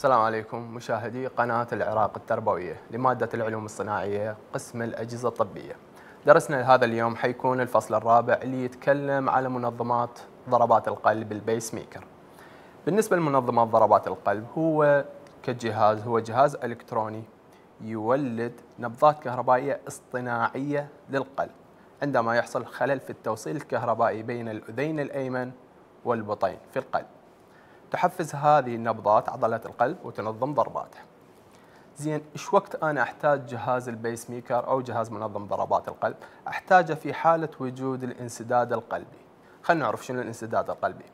السلام عليكم مشاهدي قناة العراق التربوية لمادة العلوم الصناعية قسم الأجهزة الطبية درسنا لهذا اليوم حيكون الفصل الرابع اللي يتكلم على منظمات ضربات القلب البيس ميكر بالنسبة لمنظمات ضربات القلب هو كجهاز هو جهاز إلكتروني يولد نبضات كهربائية اصطناعية للقلب عندما يحصل خلل في التوصيل الكهربائي بين الأذين الأيمن والبطين في القلب تحفز هذه النبضات عضلات القلب وتنظم ضرباته زين ايش وقت انا احتاج جهاز البيس ميكر او جهاز منظم ضربات القلب احتاجه في حالة وجود الانسداد القلبي خلينا نعرف شنو الانسداد القلبي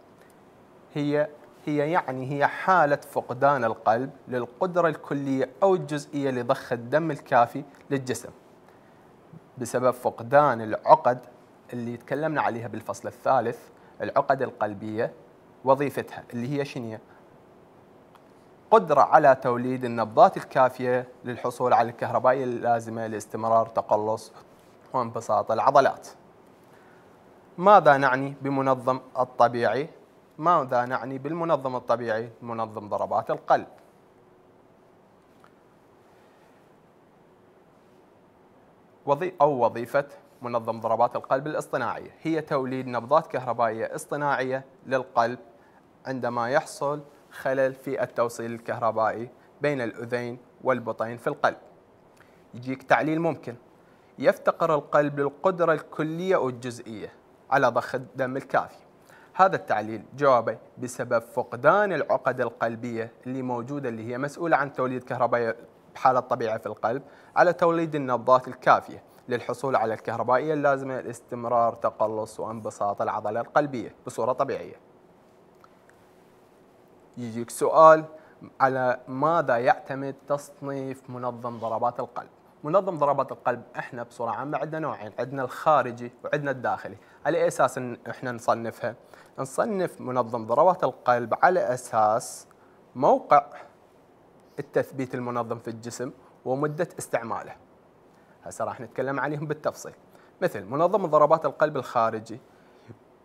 هي هي يعني هي حالة فقدان القلب للقدرة الكلية أو الجزئية لضخ الدم الكافي للجسم بسبب فقدان العقد اللي تكلمنا عليها بالفصل الثالث العقد القلبية وظيفتها اللي هي شنو قدرة على توليد النبضات الكافية للحصول على الكهرباء اللازمة لاستمرار تقلص وانبساط العضلات ماذا نعني بمنظم الطبيعي؟ ماذا نعني بالمنظم الطبيعي؟ منظم ضربات القلب أو وظيفة منظم ضربات القلب الاصطناعية هي توليد نبضات كهربائية اصطناعية للقلب عندما يحصل خلل في التوصيل الكهربائي بين الأذين والبطين في القلب يجيك تعليل ممكن يفتقر القلب للقدرة الكلية أو الجزئية على ضخ الدم الكافي هذا التعليل جوابه بسبب فقدان العقد القلبية اللي موجودة اللي هي مسؤولة عن توليد كهرباء بحالة طبيعية في القلب على توليد النبضات الكافية للحصول على الكهربائية اللازمة لاستمرار تقلص وانبساط العضلة القلبية بصورة طبيعية يجيك سؤال على ماذا يعتمد تصنيف منظم ضربات القلب منظم ضربات القلب احنا بصوره عامه عندنا نوعين عندنا الخارجي وعندنا الداخلي على اساس ان احنا نصنفها نصنف منظم ضربات القلب على اساس موقع التثبيت المنظم في الجسم ومده استعماله هسه راح نتكلم عليهم بالتفصيل مثل منظم ضربات القلب الخارجي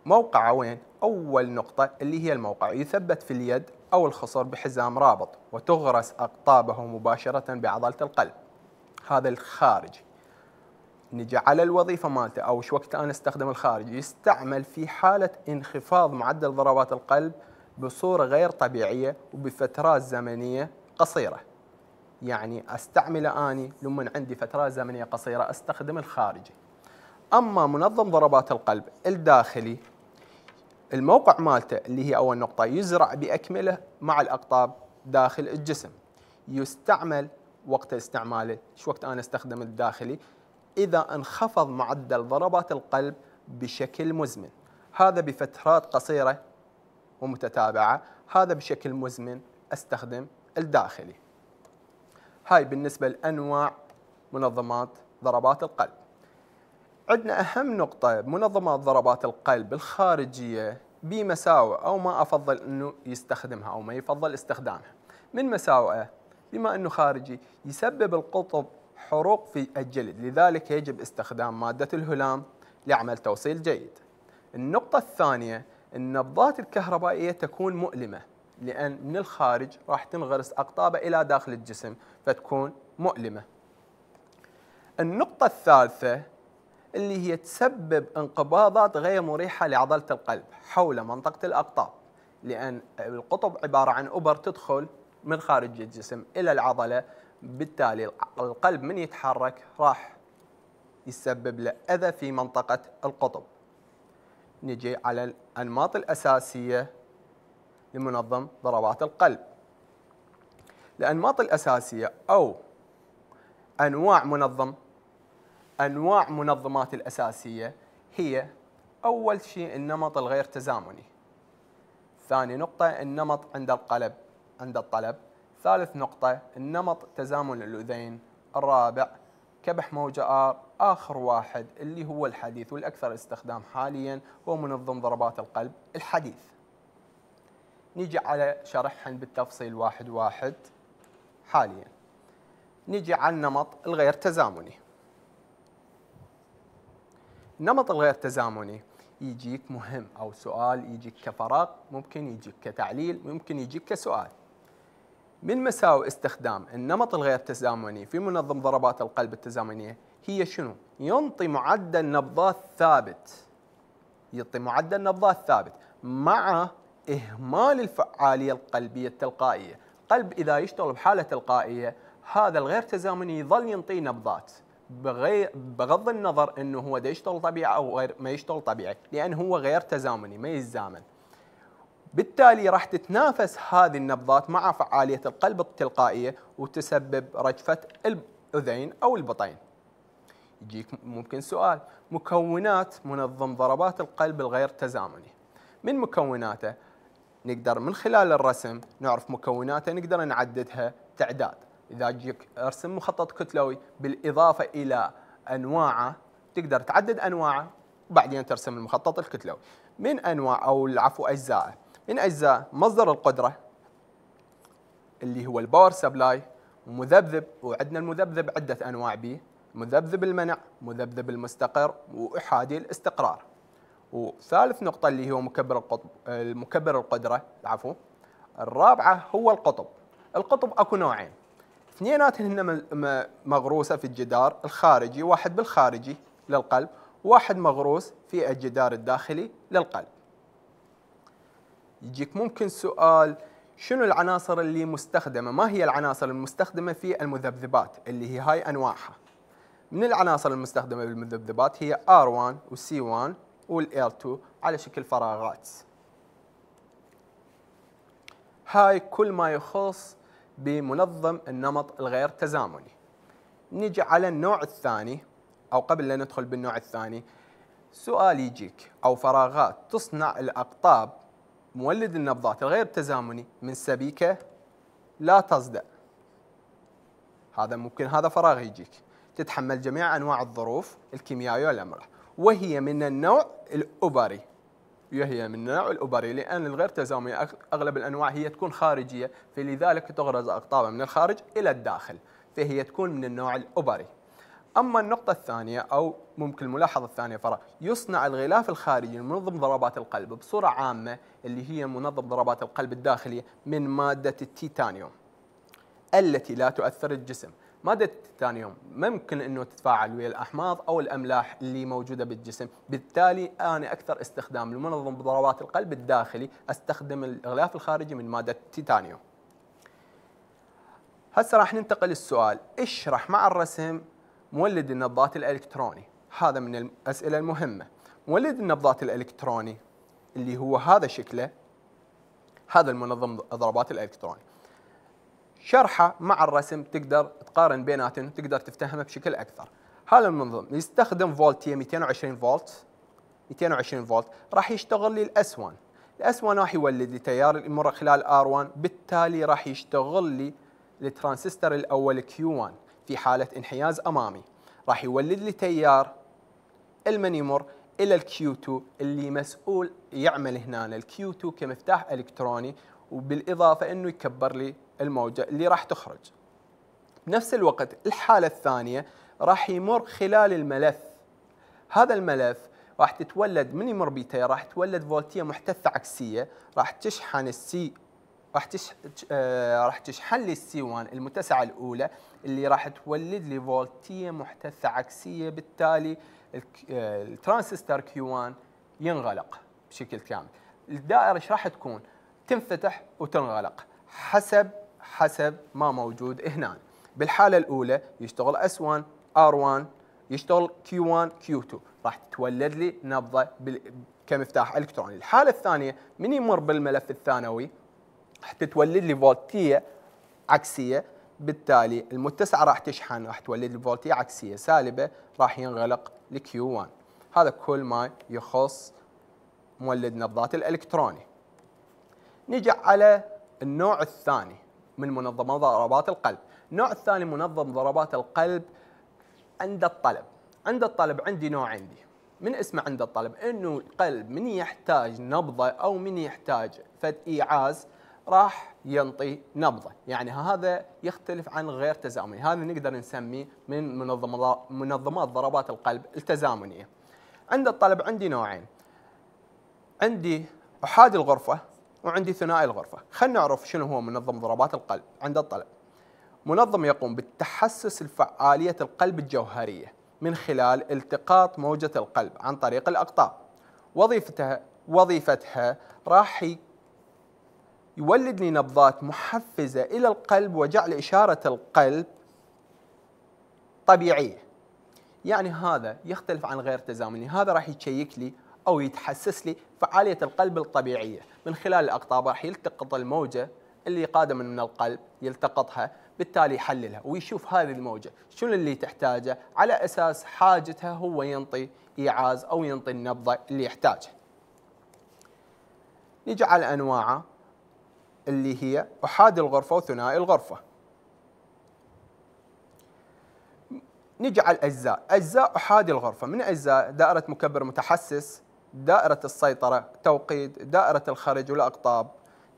موقعه وين اول نقطه اللي هي الموقع يثبت في اليد أو الخصر بحزام رابط وتغرس أقطابه مباشرة بعضلة القلب هذا الخارجي نجي على الوظيفة مالته أو شو وقت أنا استخدم الخارجي يستعمل في حالة انخفاض معدل ضربات القلب بصورة غير طبيعية وبفترات زمنية قصيرة يعني استعمله اني لما عندي فترات زمنيه قصيره استخدم الخارجي. اما منظم ضربات القلب الداخلي الموقع مالته اللي هي أول نقطة يزرع بأكمله مع الأقطاب داخل الجسم يستعمل وقت استعماله شو وقت أنا استخدم الداخلي إذا انخفض معدل ضربات القلب بشكل مزمن هذا بفترات قصيرة ومتتابعة هذا بشكل مزمن استخدم الداخلي هاي بالنسبة لأنواع منظمات ضربات القلب عندنا أهم نقطة منظمة ضربات القلب الخارجية بمساوئ أو ما أفضل أنه يستخدمها أو ما يفضل استخدامها من مساوئه بما أنه خارجي يسبب القطب حروق في الجلد لذلك يجب استخدام مادة الهلام لعمل توصيل جيد النقطة الثانية النبضات الكهربائية تكون مؤلمة لأن من الخارج راح تنغرس أقطابة إلى داخل الجسم فتكون مؤلمة النقطة الثالثة اللي هي تسبب انقباضات غير مريحة لعضلة القلب حول منطقة الأقطاب لأن القطب عبارة عن أبر تدخل من خارج الجسم إلى العضلة بالتالي القلب من يتحرك راح يسبب له أذى في منطقة القطب نجي على الأنماط الأساسية لمنظم ضربات القلب الأنماط الأساسية أو أنواع منظم انواع منظمات الاساسيه هي اول شيء النمط الغير تزامني. ثاني نقطه النمط عند القلب عند الطلب. ثالث نقطه النمط تزامن الاذين. الرابع كبح موجة آر آخر واحد اللي هو الحديث والأكثر استخدام حاليا هو منظم ضربات القلب الحديث نجي على شرحهن بالتفصيل واحد واحد حاليا نجي على النمط الغير تزامني النمط الغير تزامني يجيك مهم او سؤال يجيك كفراغ ممكن يجيك كتعليل ممكن يجيك كسؤال من مساوئ استخدام النمط الغير تزامني في منظم ضربات القلب التزامنيه هي شنو؟ ينطي معدل نبضات ثابت يعطي معدل نبضات ثابت مع اهمال الفعاليه القلبيه التلقائيه، قلب اذا يشتغل بحاله تلقائيه هذا الغير تزامني يظل ينطي نبضات بغض النظر انه هو دا يشتغل طبيعي او غير ما يشتغل طبيعي لان هو غير تزامني ما يتزامن بالتالي راح تتنافس هذه النبضات مع فعاليه القلب التلقائيه وتسبب رجفه الاذين او البطين يجيك ممكن سؤال مكونات منظم ضربات القلب الغير تزامني من مكوناته نقدر من خلال الرسم نعرف مكوناته نقدر نعددها تعداد اذا جيك ارسم مخطط كتلوي بالاضافه الى انواعه تقدر تعدد انواعه وبعدين ترسم المخطط الكتلوي من انواع او العفو اجزاء من اجزاء مصدر القدره اللي هو الباور سبلاي ومذبذب وعندنا المذبذب عده انواع به مذبذب المنع مذبذب المستقر واحادي الاستقرار وثالث نقطه اللي هو مكبر القطب المكبر القدره العفو الرابعه هو القطب القطب اكو نوعين اثنيناتهن هن مغروسه في الجدار الخارجي واحد بالخارجي للقلب واحد مغروس في الجدار الداخلي للقلب يجيك ممكن سؤال شنو العناصر اللي مستخدمه ما هي العناصر المستخدمه في المذبذبات اللي هي هاي انواعها من العناصر المستخدمه بالمذبذبات هي R1 و c 1 وال l 2 على شكل فراغات هاي كل ما يخص بمنظم النمط الغير تزامني نجي على النوع الثاني أو قبل لا ندخل بالنوع الثاني سؤال يجيك أو فراغات تصنع الأقطاب مولد النبضات الغير تزامني من سبيكة لا تصدأ هذا ممكن هذا فراغ يجيك تتحمل جميع أنواع الظروف الكيميائية والأمراض وهي من النوع الأوبري وهي من نوع الأوبري لأن الغير تزامية أغلب الأنواع هي تكون خارجية فلذلك تغرز أقطابها من الخارج إلى الداخل فهي تكون من النوع الأوبري أما النقطة الثانية أو ممكن الملاحظة الثانية فرا يصنع الغلاف الخارجي المنظم ضربات القلب بصورة عامة اللي هي منظم ضربات القلب الداخلية من مادة التيتانيوم التي لا تؤثر الجسم ماده التيتانيوم ممكن انه تتفاعل ويا الاحماض او الاملاح اللي موجوده بالجسم بالتالي انا اكثر استخدام لمنظم ضربات القلب الداخلي استخدم الغلاف الخارجي من ماده التيتانيوم هسه راح ننتقل للسؤال اشرح مع الرسم مولد النبضات الالكتروني هذا من الاسئله المهمه مولد النبضات الالكتروني اللي هو هذا شكله هذا المنظم ضربات الالكتروني شرحه مع الرسم تقدر تقارن بيناتهم وتقدر تفتهمه بشكل اكثر. هذا المنظم يستخدم فولتيه 220 فولت 220 فولت راح يشتغل لي الاس 1 الاس 1 راح يولد لي تيار يمر خلال ار 1 بالتالي راح يشتغل لي الترانزستور الاول كيو 1 في حاله انحياز امامي راح يولد لي تيار المن يمر الى الكيو 2 اللي مسؤول يعمل هنا الكيو 2 كمفتاح الكتروني وبالاضافه انه يكبر لي الموجة اللي راح تخرج بنفس الوقت الحالة الثانية راح يمر خلال الملف هذا الملف راح تتولد من يمر بيتين راح تولد فولتية محتثة عكسية راح تشحن السي راح تش... آه... راح تشحن لي السي 1 المتسعه الاولى اللي راح تولد لي فولتيه محتثه عكسيه بالتالي الترانزستور آه، كيو 1 ينغلق بشكل كامل الدائره ايش راح تكون تنفتح وتنغلق حسب حسب ما موجود هنا بالحالة الأولى يشتغل S1 R1 يشتغل Q1 Q2 راح تولد لي نبضة كمفتاح إلكتروني الحالة الثانية من يمر بالملف الثانوي راح تتولد لي فولتية عكسية بالتالي المتسعة راح تشحن راح تولد لي فولتية عكسية سالبة راح ينغلق q 1 هذا كل ما يخص مولد نبضات الإلكتروني نجي على النوع الثاني من منظمات ضربات القلب النوع الثاني منظم ضربات القلب عند الطلب عند الطلب عندي نوع عندي من اسمه عند الطلب انه القلب من يحتاج نبضه او من يحتاج فد ايعاز راح ينطي نبضه، يعني هذا يختلف عن غير تزامني، هذا نقدر نسميه من منظمات ضربات القلب التزامنيه. عند الطلب عندي نوعين. عندي احادي الغرفه وعندي ثنائي الغرفه، خلينا نعرف شنو هو منظم ضربات القلب عند الطلب. منظم يقوم بالتحسس لفعاليه القلب الجوهريه من خلال التقاط موجه القلب عن طريق الاقطاب. وظيفتها وظيفتها راح يولد لي نبضات محفزه الى القلب وجعل اشاره القلب طبيعيه. يعني هذا يختلف عن غير تزامني، هذا راح يشيك لي أو يتحسس لي فعالية القلب الطبيعية من خلال الأقطاب راح يلتقط الموجة اللي قادمة من القلب يلتقطها بالتالي يحللها ويشوف هذه الموجة شنو اللي تحتاجه على أساس حاجتها هو ينطي إيعاز أو ينطي النبضة اللي يحتاجها نجي على أنواعه اللي هي أحادي الغرفة وثنائي الغرفة نجعل أجزاء أجزاء أحادي الغرفة من أجزاء دائرة مكبر متحسس دائرة السيطرة توقيت دائرة الخرج والأقطاب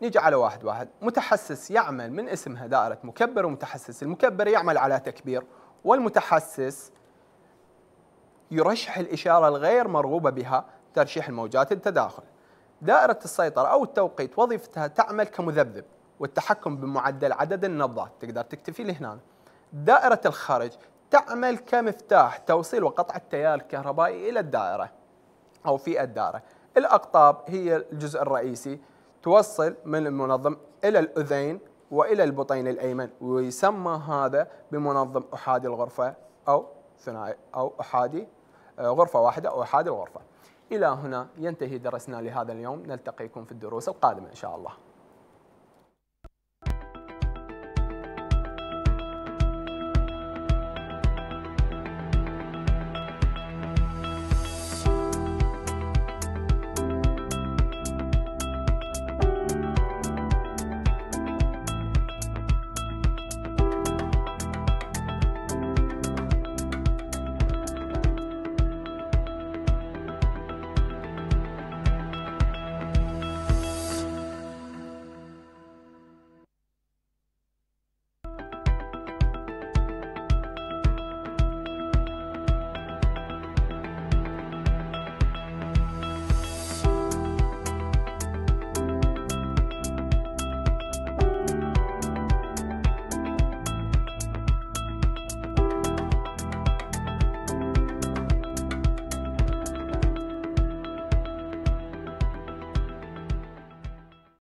نيجي على واحد واحد متحسس يعمل من اسمها دائرة مكبر ومتحسس المكبر يعمل على تكبير والمتحسس يرشح الإشارة الغير مرغوبة بها ترشيح الموجات التداخل دائرة السيطرة أو التوقيت وظيفتها تعمل كمذبذب والتحكم بمعدل عدد النبضات تقدر تكتفي لهنا دائرة الخرج تعمل كمفتاح توصيل وقطع التيار الكهربائي إلى الدائرة أو في الدارة الأقطاب هي الجزء الرئيسي توصل من المنظم إلى الأذين وإلى البطين الأيمن ويسمى هذا بمنظم أحادي الغرفة أو ثنائي أو أحادي آه، غرفة واحدة أو أحادي الغرفة إلى هنا ينتهي درسنا لهذا اليوم نلتقيكم في الدروس القادمة إن شاء الله